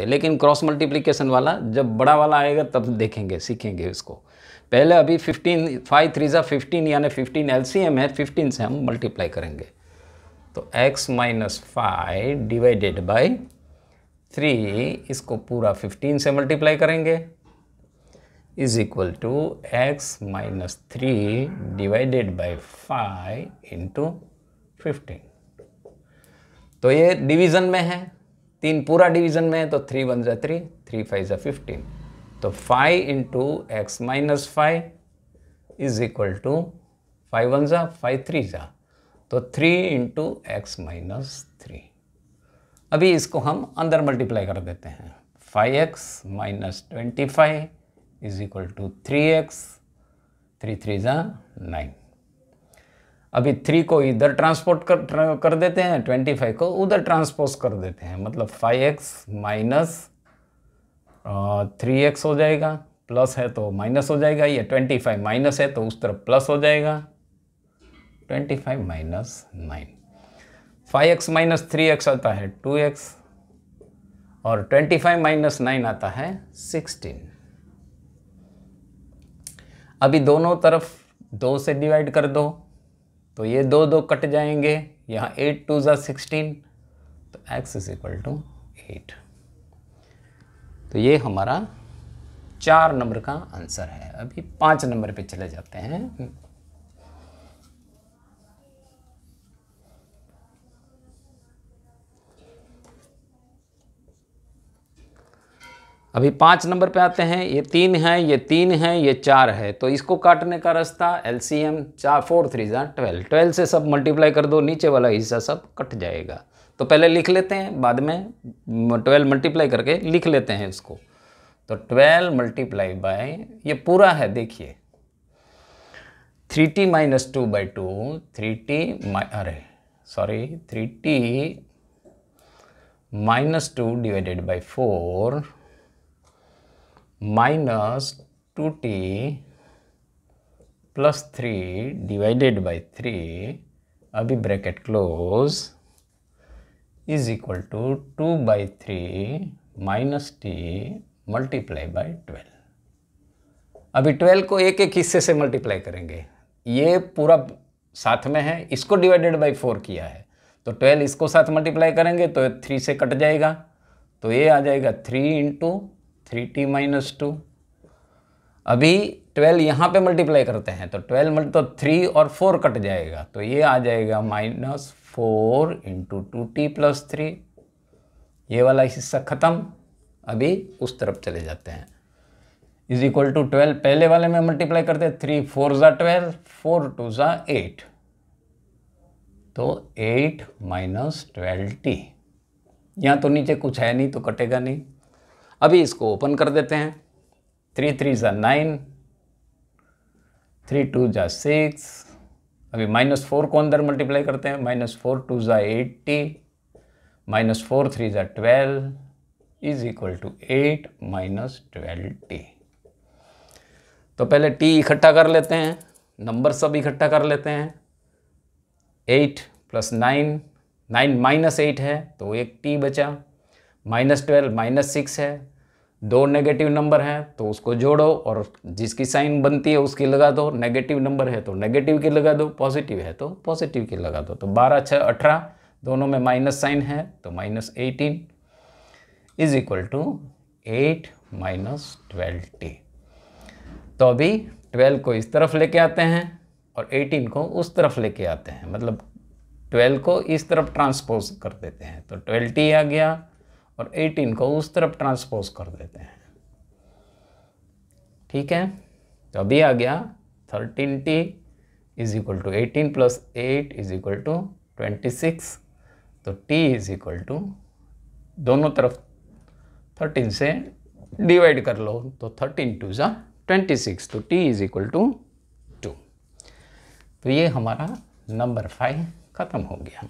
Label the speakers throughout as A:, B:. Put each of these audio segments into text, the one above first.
A: हैं लेकिन cross multiplication वाला जब बड़ा वाला आएगा तब देखेंगे सीखेंगे उसको पहले अभी फिफ्टीन फाइव थ्री ज़ा फिफ्टीन यानी फिफ्टीन एल है फिफ्टीन से हम मल्टीप्लाई करेंगे तो X minus five divided by three इसको पूरा फिफ्टीन से मल्टीप्लाई करेंगे is equal to X minus three divided by five into fifteen तो ये डिवीज़न में है तीन पूरा डिवीजन में है तो थ्री वन जै थ्री थ्री फाइव जै फिफ्टीन तो five into X minus five is equal to five one ज़ा फाइव थ्री ज़ा तो three into X minus three अभी इसको हम अंदर मल्टीप्लाई कर देते हैं five X minus twenty five is equal to three X three three ज़ा नाइन अभी थ्री को इधर ट्रांसपोर्ट कर कर देते हैं ट्वेंटी फाइव को उधर ट्रांसपोज कर देते हैं मतलब five X minus three X हो जाएगा प्लस है तो माइनस हो जाएगा या ट्वेंटी फाइव माइनस है तो उस तरफ प्लस हो जाएगा twenty five minus nine five X minus three X आता है टू एक्स और ट्वेंटी फाइव माइनस नाइन आता है सिक्सटीन अभी दोनों तरफ दो से डिवाइड कर दो तो ये दो दो कट जाएंगे यहाँ एट टू ज़ा सिक्सटीन तो X is equal to eight तो ये हमारा चार नंबर का आंसर है अभी पाँच नंबर पे चले जाते हैं अभी पाँच नंबर पे आते हैं ये तीन है ये तीन है ये चार है तो इसको काटने का रास्ता एल सी एम चार फोर थ्री जहाँ ट्वेल्व ट्वेल्व से सब मल्टीप्लाई कर दो नीचे वाला हिस्सा सब कट जाएगा तो पहले लिख लेते हैं बाद में ट्वेल्व मल्टीप्लाई करके लिख लेते हैं इसको तो ट्वेल्व मल्टीप्लाई बाय ये पूरा है देखिए three T minus two by two three T माइ अरे sorry three T minus two divided by four minus two T plus three divided by three अभी bracket close is equal to two by three minus T multiply by twelve अभी twelve को एक एक हिस्से से multiply करेंगे ये पूरा साथ में है इसको डिवाइडेड बाई फोर किया है तो ट्वेल्व इसको साथ मल्टीप्लाई करेंगे तो थ्री से कट जाएगा तो ये आ जाएगा three into three T minus two अभी ट्वेल्व यहाँ पे मल्टीप्लाई करते हैं तो ट्वेल्व मल्टी तो थ्री और फोर कट जाएगा तो ये आ जाएगा minus four into two T plus three ये वाला हिस्सा ख़त्म अभी उस तरफ चले जाते हैं इज इक्वल टू ट्वेल्व पहले वाले में मल्टीप्लाई करते थ्री फोर ज़ा ट्वेल्व फोर टू ज़ा एट तो एट माइनस ट्वेल्व टी यहाँ तो नीचे कुछ है नहीं तो कटेगा नहीं अभी इसको ओपन कर देते हैं थ्री थ्री ज़ा नाइन थ्री टू ज़ा सिक्स अभी माइनस फोर को अंदर मल्टीप्लाई करते हैं माइनस फोर टू ज़ा एट्टी माइनस फोर थ्री ज़ा twelve is equal to eight minus twelve T तो पहले टी इकट्ठा कर लेते हैं नंबर सब इकट्ठा कर लेते हैं eight plus nine nine minus eight है तो एक टी बचा माइनस ट्वेल्व माइनस सिक्स है दो नेगेटिव नंबर हैं तो उसको जोड़ो और जिसकी साइन बनती है उसकी लगा दो नेगेटिव नंबर है तो नेगेटिव की लगा दो पॉजिटिव है तो पॉजिटिव की लगा दो तो बारह छः अठारह दोनों में माइनस साइन है तो minus eighteen is equal to eight minus twelve T तो अभी ट्वेल्व को इस तरफ लेके आते हैं और एटीन को उस तरफ लेके आते हैं मतलब ट्वेल्व को इस तरफ ट्रांसपोज कर देते हैं तो ट्वेल्व टी आ गया और 18 को उस तरफ ट्रांसपोज कर देते हैं ठीक है तो अभी आ गया 13t T is equal to eighteen plus eight is equal to twenty six तो t इज इक्वल टू दोनों तरफ 13 से डिवाइड कर लो तो 13 टू ज़ा ट्वेंटी सिक्स तो t is equal to two two ये हमारा नंबर फाइव ख़त्म हो गया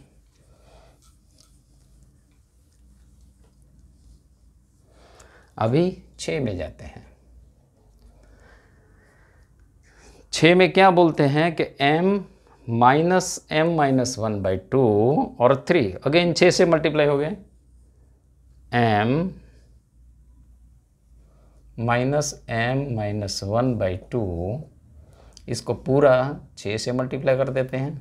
A: अभी छ में जाते हैं छ में क्या बोलते हैं कि m minus M minus one by two और थ्री अगेन छ से मल्टीप्लाई हो गए M minus M minus one by two इसको पूरा छ से मल्टीप्लाई कर देते हैं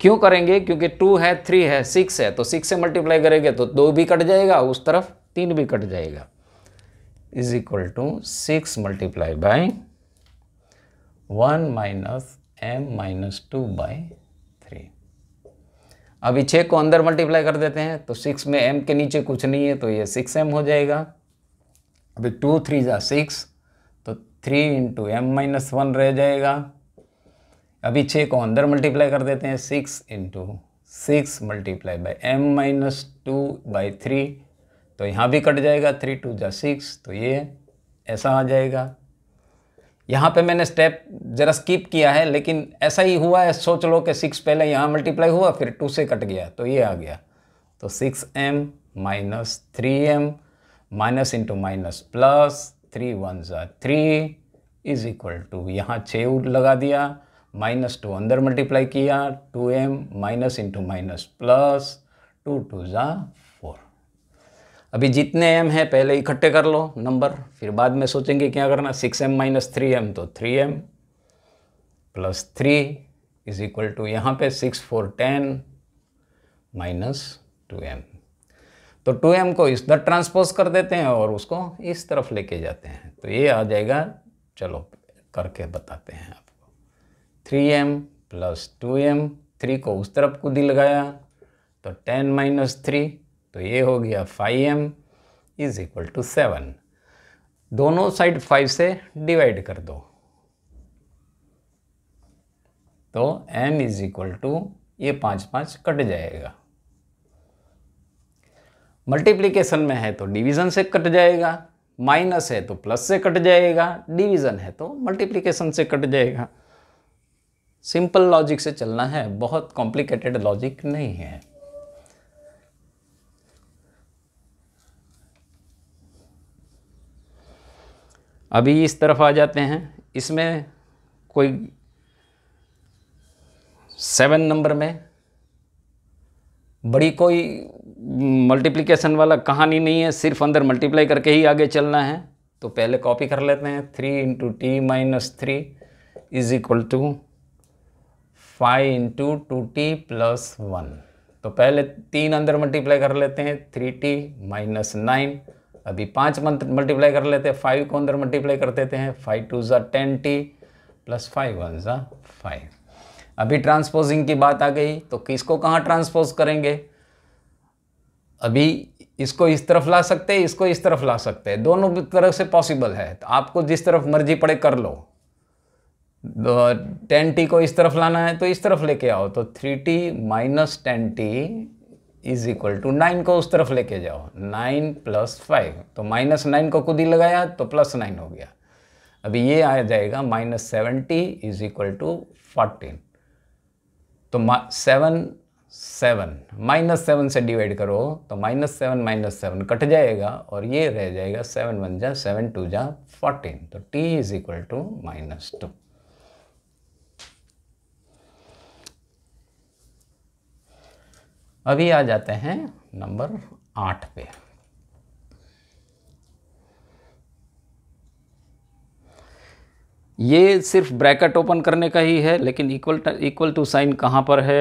A: क्यों करेंगे क्योंकि टू है थ्री है सिक्स है तो सिक्स से मल्टीप्लाई करेंगे तो दो भी कट जाएगा उस तरफ तीन भी कट जाएगा is equal to six multiply by one minus M minus two by three अभी छः को अंदर मल्टीप्लाई कर देते हैं तो सिक्स में एम के नीचे कुछ नहीं है तो ये सिक्स एम हो जाएगा अभी टू थ्री जा सिक्स तो three into M minus one रह जाएगा अभी छः को अंदर मल्टीप्लाई कर देते हैं six into six multiply by M minus two by three तो यहाँ भी कट जाएगा थ्री टू जा सिक्स तो ये ऐसा आ जाएगा यहाँ पे मैंने स्टेप ज़रा स्किप किया है लेकिन ऐसा ही हुआ है सोच लो कि सिक्स पहले यहाँ मल्टीप्लाई हुआ फिर टू से कट गया तो ये आ गया तो six M minus three M minus into minus plus three one ज़ा थ्री इज इक्वल टू यहाँ छः लगा दिया माइनस टू अंदर मल्टीप्लाई किया two M minus into minus plus two two ज़ा अभी जितने एम है पहले इकट्ठे कर लो नंबर फिर बाद में सोचेंगे क्या करना six M minus three M तो three M plus three is equal to यहाँ पे six four ten minus two M तो टू एम को इस तरह ट्रांसपोज कर देते हैं और उसको इस तरफ लेके जाते हैं तो ये आ जाएगा चलो करके बताते हैं आपको three M plus two M three को उस तरफ खुद लगाया तो टेन माइनस थ्री तो ये हो गया five M is equal to seven दोनों साइड फाइव से डिवाइड कर दो तो m इज इक्वल टू ये पाँच पाँच कट जाएगा मल्टीप्लीकेशन में है तो डिवीज़न से कट जाएगा माइनस है तो प्लस से कट जाएगा डिवीज़न है तो मल्टीप्लीकेशन से कट जाएगा सिंपल लॉजिक से चलना है बहुत कॉम्प्लिकेटेड लॉजिक नहीं है अभी इस तरफ आ जाते हैं इसमें कोई सेवन नंबर में बड़ी कोई मल्टीप्लिकेशन वाला कहानी नहीं है सिर्फ अंदर मल्टीप्लाई करके ही आगे चलना है तो पहले कॉपी कर लेते हैं three into T minus three is equal to five into two T plus one तो पहले तीन अंदर मल्टीप्लाई कर लेते हैं थ्री टी माइनस नाइन अभी पाँच मंथ मल्टीप्लाई कर लेते हैं फाइव को अंदर मल्टीप्लाई कर देते हैं फाइव टू ज़ा ten T plus five one ज़ा फाइव अभी ट्रांसपोजिंग की बात आ गई तो किसको कहाँ ट्रांसपोज करेंगे अभी इसको इस तरफ ला सकते हैं इसको इस तरफ ला सकते हैं दोनों तरफ से पॉसिबल है तो आपको जिस तरफ मर्जी पड़े कर लो टेन टी को इस तरफ लाना है तो इस तरफ लेके आओ तो three T minus ten T is equal to nine को उस तरफ लेके जाओ नाइन प्लस फाइव तो माइनस नाइन को खुद ही लगाया तो प्लस नाइन हो गया अभी ये आ जाएगा minus seventy is equal to fourteen तो सेवन सेवन माइनस सेवन से डिवाइड करो तो minus seven minus seven cut जाएगा और ये रह जाएगा सेवन वन जा सेवन टू जा फोर्टीन तो T is equal to minus two अभी आ जाते हैं नंबर आठ पे ये सिर्फ ब्रैकेट ओपन करने का ही है लेकिन इक्वल इक्वल टू साइन कहाँ पर है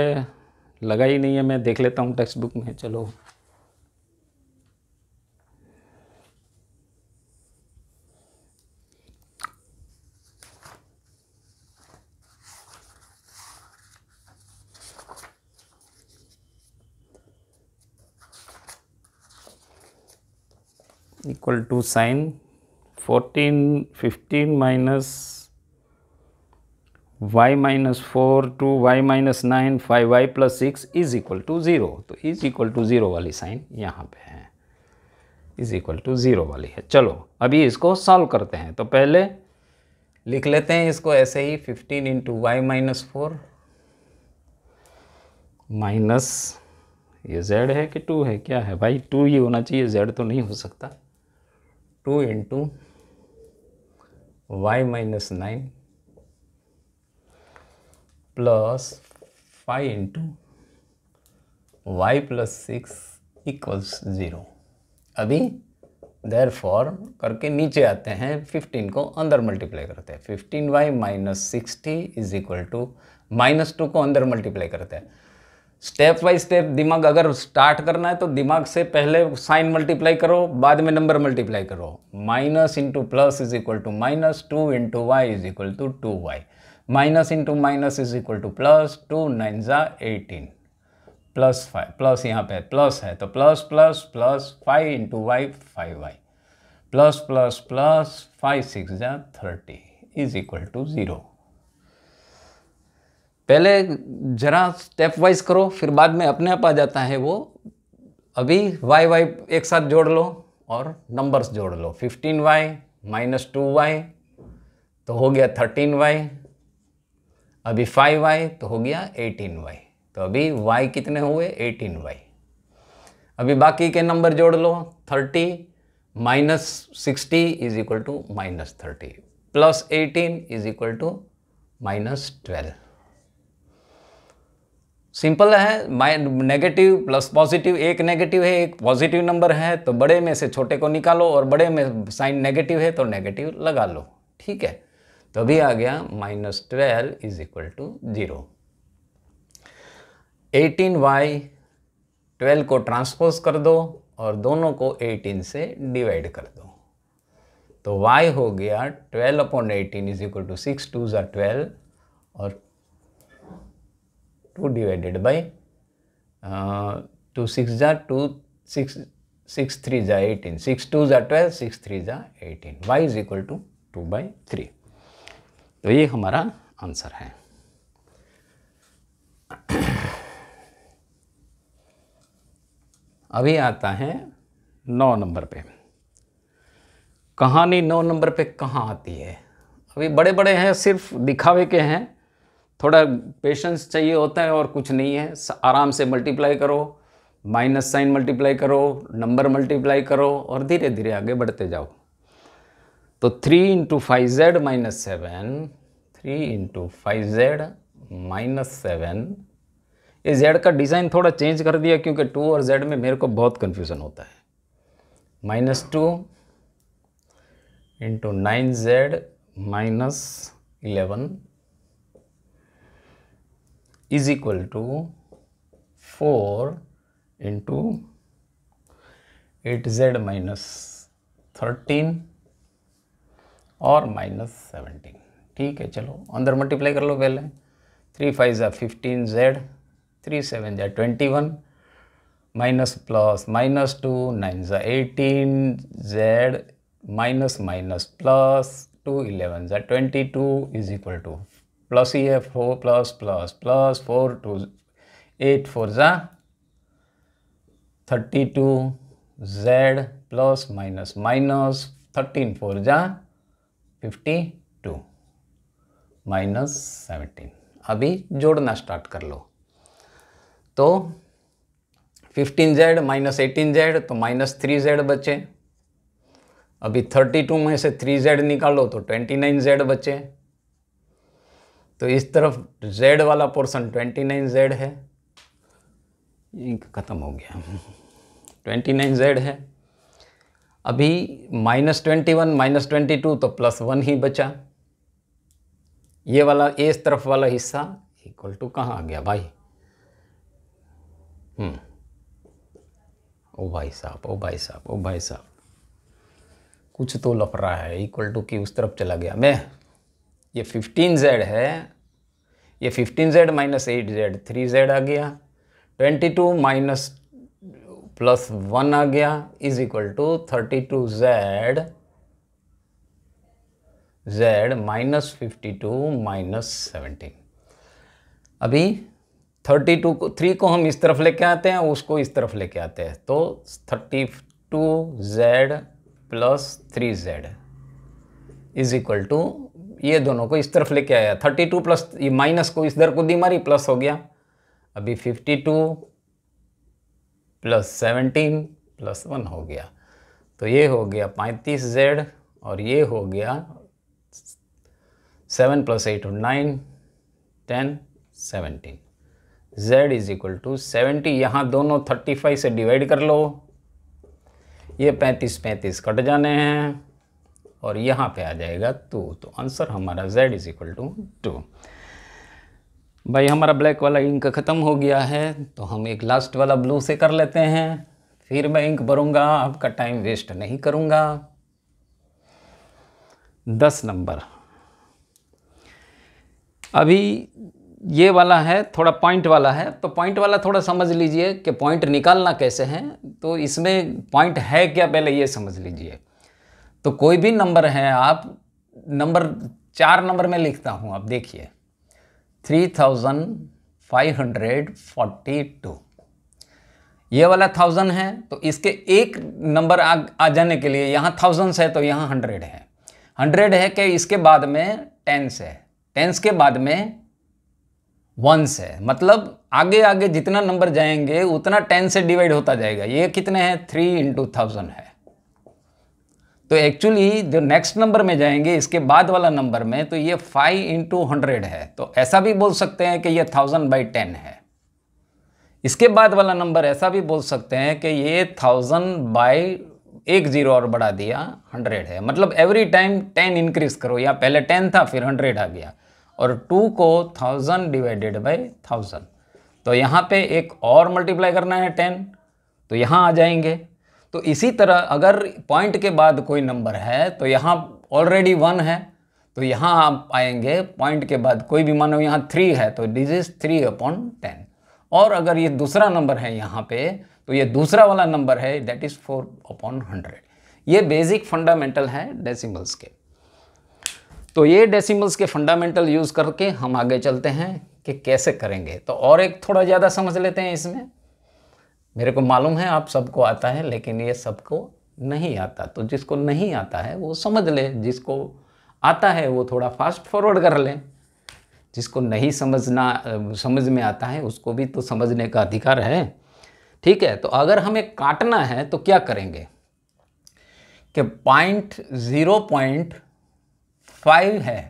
A: लगा ही नहीं है मैं देख लेता हूँ टेक्स्ट बुक में चलो equal to sine 14 15 minus y minus 4 to y minus 9 5y plus 6 is equal to zero तो इज इक्वल टू ज़ीरो वाली साइन यहाँ पे है इज इक्वल टू ज़ीरो वाली है चलो अभी इसको सॉल्व करते हैं तो पहले लिख लेते हैं इसको ऐसे ही fifteen into Y minus four minus ये जेड है कि टू है क्या है भाई टू ही होना चाहिए जेड तो नहीं हो सकता two into Y minus nine plus five into Y plus six equals zero अभी देर फॉर करके नीचे आते हैं फिफ्टीन को अंदर मल्टीप्लाई करते हैं fifteen Y minus sixty is equal to minus two को अंदर मल्टीप्लाई करते हैं स्टेप बाय स्टेप दिमाग अगर स्टार्ट करना है तो दिमाग से पहले साइन मल्टीप्लाई करो बाद में नंबर मल्टीप्लाई करो minus into plus is equal to minus two into Y is equal to two Y minus into minus is equal to plus two nine ज़ा एटीन प्लस फाइव प्लस यहाँ पे plus है तो plus plus plus five into Y five Y plus plus plus five six ज़ा thirty is equal to zero पहले जरा step wise करो फिर बाद में अपने आप आ जाता है वो अभी वाई वाई एक साथ जोड़ लो और नंबर्स जोड़ लो fifteen Y minus two Y तो हो गया थर्टीन वाई अभी फाइव वाई तो हो गया एटीन वाई तो अभी वाई कितने हुए एटीन वाई अभी बाकी के नंबर जोड़ लो thirty minus sixty is equal to minus thirty plus eighteen is equal to minus twelve simple है माइंड नेगेटिव प्लस पॉजिटिव एक नेगेटिव है एक पॉजिटिव नंबर है तो बड़े में से छोटे को निकालो और बड़े में साइन नेगेटिव है तो नेगेटिव लगा लो ठीक है तो अभी आ गया minus twelve is equal to zero eighteen Y twelve को ट्रांसपोज कर दो और दोनों को एटीन से डिवाइड कर दो तो y हो गया twelve upon eighteen is equal to six two ज़ा ट्वेल्व और two divided by two six जा टू सिक्स सिक्स थ्री जा एटीन सिक्स टू जा ट्वेल्व सिक्स थ्री जा eighteen Y is equal to two by three तो ये हमारा answer है अभी आता है नौ नंबर पे कहानी नौ नंबर पे कहाँ आती है अभी बड़े बड़े हैं सिर्फ दिखावे के हैं थोड़ा पेशेंस चाहिए होता है और कुछ नहीं है आराम से मल्टीप्लाई करो माइनस साइन मल्टीप्लाई करो नंबर मल्टीप्लाई करो और धीरे धीरे आगे बढ़ते जाओ तो three into five Z minus seven three into five Z minus seven ये जेड का डिज़ाइन थोड़ा चेंज कर दिया क्योंकि टू और जेड में मेरे को बहुत कन्फ्यूज़न होता है minus two into nine Z minus eleven is equal to four into eight Z minus thirteen और माइनस सेवनटीन ठीक है चलो अंदर मल्टीप्लाई कर लो पहले थ्री फाइव जै फिफ्टीन जेड थ्री सेवन जै twenty one minus plus minus two nine ज़ा eighteen Z minus minus plus two eleven जै twenty two is equal to plus plus e plus plus plus plus eight four जा thirty two Z z plus minus minus four जा fifty two minus seventeen अभी जोड़ना start कर लो तो fifteen Z minus eighteen Z तो minus three Z बचे अभी थर्टी टू में से थ्री जेड निकालो तो ट्वेंटी नाइन जेड बचे तो इस तरफ जेड वाला पोर्सन ट्वेंटी नाइन जेड है इंक ख़त्म हो गया ट्वेंटी नाइन जेड है अभी minus twenty one minus twenty two तो प्लस वन ही बचा ये वाला इस तरफ वाला हिस्सा इक्वल टू कहाँ आ गया भाई हम्म। ओ भाई साहब ओ भाई साहब ओ भाई साहब कुछ तो लफ रहा है इक्वल टू की उस तरफ चला गया मैं ये फिफ्टीन जेड है ये fifteen Z minus eight Z three Z आ गया twenty two minus plus one आ गया is equal to thirty two Z Z minus fifty two minus seventeen अभी थर्टी टू को थ्री को हम इस तरफ लेके आते हैं उसको इस तरफ लेके आते हैं तो thirty two Z plus three Z is equal to ये दोनों को इस तरफ लेके आया थर्टी टू प्लस ये माइनस को इस दर को दी मारी प्लस हो गया अभी fifty two plus seventeen plus one हो गया तो ये हो गया पैंतीस जेड और ये हो गया seven plus eight nine ten seventeen Z is equal to seventy यहाँ दोनों थर्टी फाइव से डिवाइड कर लो ये पैंतीस पैंतीस कट जाने हैं और यहाँ पे आ जाएगा टू तो आंसर हमारा z is equal to two भाई हमारा ब्लैक वाला इंक ख़त्म हो गया है तो हम एक लास्ट वाला ब्लू से कर लेते हैं फिर मैं इंक भरूंगा आपका टाइम वेस्ट नहीं करूँगा दस नंबर अभी ये वाला है थोड़ा पॉइंट वाला है तो पॉइंट वाला थोड़ा समझ लीजिए कि पॉइंट निकालना कैसे है तो इसमें पॉइंट है क्या पहले ये समझ लीजिए तो कोई भी नंबर है आप नंबर चार नंबर में लिखता हूं आप देखिए three thousand five hundred forty two ये वाला थाउजेंड है तो इसके एक नंबर आ, आ जाने के लिए यहाँ थाउजेंड्स है तो यहाँ हंड्रेड है हंड्रेड है कि इसके बाद में टेंस है टेंस के बाद में वंस है मतलब आगे आगे जितना नंबर जाएंगे उतना टेन से डिवाइड होता जाएगा ये कितने हैं थ्री इंटू थाउजेंड है तो एक्चुअली जो नेक्स्ट नंबर में जाएंगे इसके बाद वाला नंबर में तो ये फाइव इंटू हंड्रेड है तो ऐसा भी बोल सकते हैं कि ये थाउजेंड बाई टेन है इसके बाद वाला नंबर ऐसा भी बोल सकते हैं कि ये थाउजेंड बाई एक जीरो और बढ़ा दिया हंड्रेड है मतलब एवरी टाइम टेन इंक्रीज करो या पहले टेन था फिर हंड्रेड आ गया और टू को थाउजेंड डिवाइडेड बाई थाउजेंड तो यहाँ पे एक और मल्टीप्लाई करना है टेन तो यहाँ आ जाएंगे तो इसी तरह अगर पॉइंट के बाद कोई नंबर है तो यहाँ ऑलरेडी वन है तो यहाँ आप आएंगे पॉइंट के बाद कोई भी मानो यहाँ थ्री है तो this is three upon ten और अगर ये दूसरा नंबर है यहाँ पे तो ये दूसरा वाला नंबर है that is four upon hundred ये बेसिक फंडामेंटल है डेसिमल्स के तो ये डेसिमल्स के फंडामेंटल यूज़ करके हम आगे चलते हैं कि कैसे करेंगे तो और एक थोड़ा ज़्यादा समझ लेते हैं इसमें मेरे को मालूम है आप सबको आता है लेकिन ये सबको नहीं आता तो जिसको नहीं आता है वो समझ ले जिसको आता है वो थोड़ा फास्ट फॉरवर्ड कर लें जिसको नहीं समझना समझ में आता है उसको भी तो समझने का अधिकार है ठीक है तो अगर हमें काटना है तो क्या करेंगे कि पॉइंट ज़ीरो पॉइंट फाइव है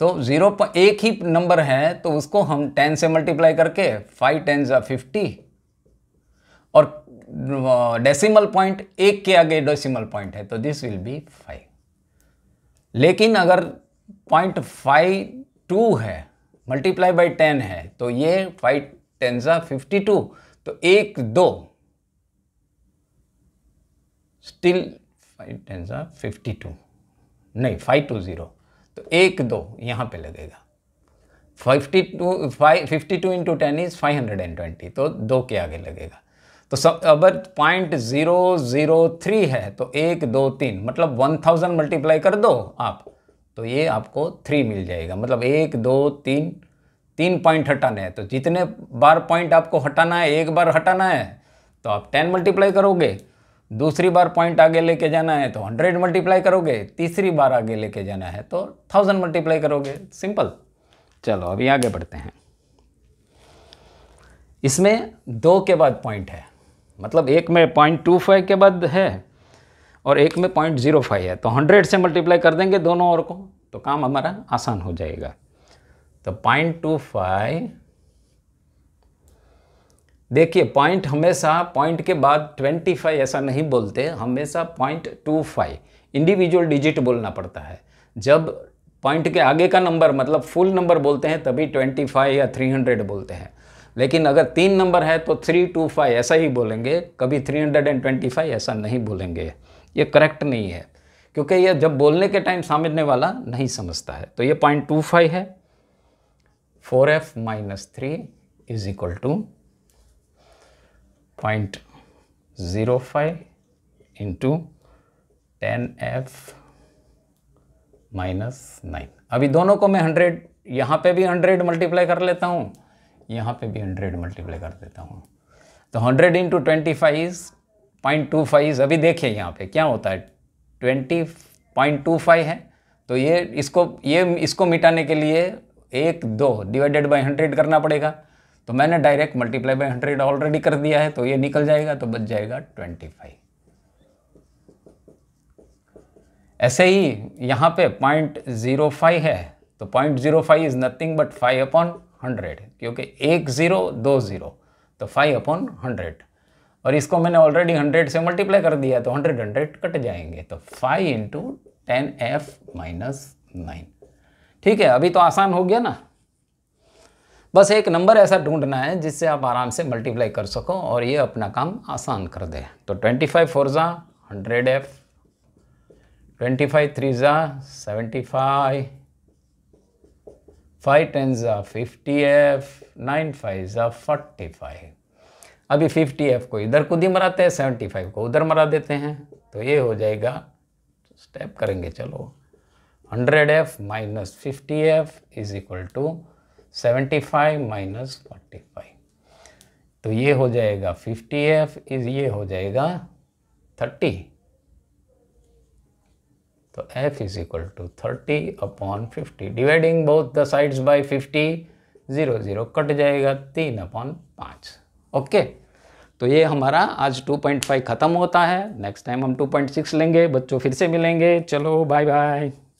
A: तो ज़ीरो एक ही नंबर है तो उसको हम टेन से मल्टीप्लाई करके फाइव टेन ज़ा फिफ्टी और डेसिमल पॉइंट एक के आगे डेसिमल पॉइंट है तो दिस विल बी फाइव लेकिन अगर पॉइंट फाइव टू है मल्टीप्लाई बाई टेन है तो ये फाइव टेन सा फिफ्टी टू तो एक दो स्टिल फाइव टेन सा फिफ्टी टू नहीं फाइव टू ज़ीरो तो एक दो यहाँ पे लगेगा fifty two five fifty two into ten is five hundred and twenty तो दो के आगे लगेगा तो सब अगर पॉइंट ज़ीरो ज़ीरो थ्री है तो एक दो तीन मतलब वन थाउजेंड मल्टीप्लाई कर दो आप तो ये आपको थ्री मिल जाएगा मतलब एक दो तीन तीन पॉइंट हटाने हैं तो जितने बार पॉइंट आपको हटाना है एक बार हटाना है तो आप टेन मल्टीप्लाई करोगे दूसरी बार पॉइंट आगे लेके जाना है तो हंड्रेड मल्टीप्लाई करोगे तीसरी बार आगे लेके जाना है तो थाउजेंड मल्टीप्लाई करोगे सिंपल चलो अभी आगे बढ़ते हैं इसमें दो के बाद पॉइंट है मतलब एक में पॉइंट टू फाइव के बाद है और एक में पॉइंट ज़ीरो फाइव है तो हंड्रेड से मल्टीप्लाई कर देंगे दोनों और को तो काम हमारा आसान हो जाएगा तो पॉइंट टू फाइव देखिए पॉइंट हमेशा पॉइंट के बाद ट्वेंटी फाइव ऐसा नहीं बोलते हमेशा point two five individual digit बोलना पड़ता है जब पॉइंट के आगे का नंबर मतलब फुल नंबर बोलते हैं तभी ट्वेंटी फाइव या थ्री हंड्रेड बोलते हैं लेकिन अगर तीन नंबर है तो थ्री टू फाइव ऐसा ही बोलेंगे कभी three hundred and twenty five ऐसा नहीं बोलेंगे ये करेक्ट नहीं है क्योंकि ये जब बोलने के टाइम समझने वाला नहीं समझता है तो ये पॉइंट टू फाइव है four F minus three is equal to point zero five into ten F minus nine अभी दोनों को मैं हंड्रेड यहाँ पे भी हंड्रेड मल्टीप्लाई कर लेता हूँ यहाँ पे भी हंड्रेड मल्टीप्लाई कर देता हूँ तो hundred into twenty five point two five अभी देखिए यहाँ पे क्या होता है ट्वेंटी पॉइंट टू फाइव है तो ये इसको ये इसको मिटाने के लिए एक दो डिवाइडेड बाई हंड्रेड करना पड़ेगा तो मैंने direct multiply by hundred already कर दिया है तो ये निकल जाएगा तो बच जाएगा ट्वेंटी फाइव ऐसे ही यहाँ पे पॉइंट ज़ीरो फाइव है तो point zero five is nothing but five upon hundred क्योंकि एक ज़ीरो दो ज़ीरो तो फाइव अपॉन हंड्रेड और इसको मैंने ऑलरेडी हंड्रेड से मल्टीप्लाई कर दिया तो हंड्रेड हंड्रेड कट जाएंगे तो five into ten F minus nine ठीक है अभी तो आसान हो गया ना बस एक नंबर ऐसा ढूंढना है जिससे आप आराम से मल्टीप्लाई कर सको और ये अपना काम आसान कर दे तो ट्वेंटी फाइव फोर ज़ा hundred F twenty five three ज़ा सेवेंटी फाइव फाइव टेन ज़ा फिफ्टी एफ नाइन फाइव ज़ा फोर्टी फाइव अभी फिफ्टी एफ को इधर खुद ही मराते हैं सेवेंटी फाइव को उधर मरा देते हैं तो ये हो जाएगा स्टेप करेंगे चलो hundred F minus fifty F is equal to seventy five minus forty five तो ये हो जाएगा फिफ्टी एफ इज ये हो जाएगा थर्टी तो F is equal to thirty upon fifty dividing both the sides by fifty zero zero cut जाएगा तीन अपॉन पाँच ओके तो ये हमारा आज 2.5 ख़त्म होता है नेक्स्ट टाइम हम 2.6 लेंगे बच्चों फिर से मिलेंगे चलो बाय बाय